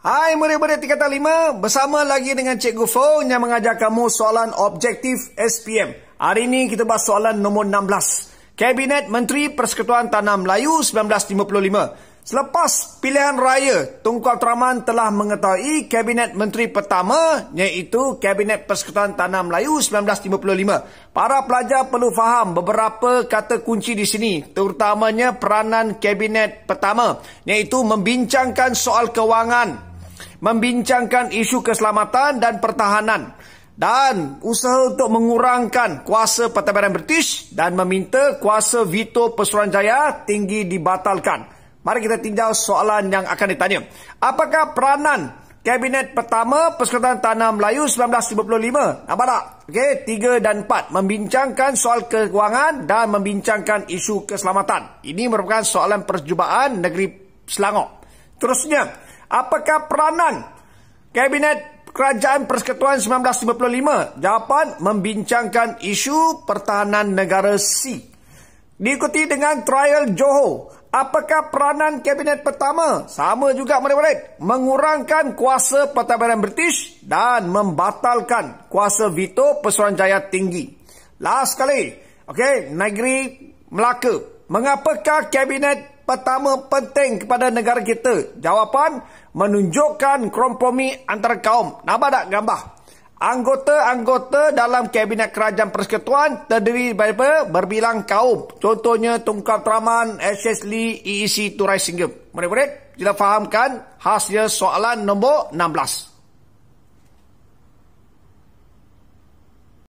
Hai murid-murid tingkatan lima bersama lagi dengan Cikgu Fo yang mengajar kamu soalan objektif SPM. Hari ini kita bahas soalan nombor 16. Kabinet Menteri Persekutuan Tanah Melayu 1955. Selepas pilihan raya, Tunku Abdul Rahman telah mengetahui Kabinet Menteri pertama iaitu Kabinet Persekutuan Tanah Melayu 1955. Para pelajar perlu faham beberapa kata kunci di sini, terutamanya peranan Kabinet pertama iaitu membincangkan soal kewangan membincangkan isu keselamatan dan pertahanan dan usaha untuk mengurangkan kuasa pertabaran British dan meminta kuasa veto Pesuruan Jaya tinggi dibatalkan. Mari kita tinjau soalan yang akan ditanya. Apakah peranan Kabinet pertama Persekutuan Tanah Melayu 1955? Nampak tak? Okey, tiga dan empat. Membincangkan soal kewangan dan membincangkan isu keselamatan. Ini merupakan soalan perjubaan negeri Selangor. Terusnya, Apakah peranan Kabinet Kerajaan Persekutuan 1955? Jawapan membincangkan isu pertahanan negara C. Diikuti dengan trial Johor. Apakah peranan Kabinet pertama? Sama juga merit-merit. Mengurangkan kuasa pertahanan British dan membatalkan kuasa veto Pesuruan Jaya Tinggi. Last kali, okay, negeri Melaka. Mengapakah Kabinet pertama penting kepada negara kita? Jawapan, menunjukkan kompromi antara kaum. Nampak tak gambar? Anggota-anggota dalam Kabinet Kerajaan Persekutuan terdiri daripada berbilang kaum. Contohnya Tungkap Teraman, SS Lee, EEC Turai Singgup. Murid-murid, kita fahamkan hasil soalan nombor 16.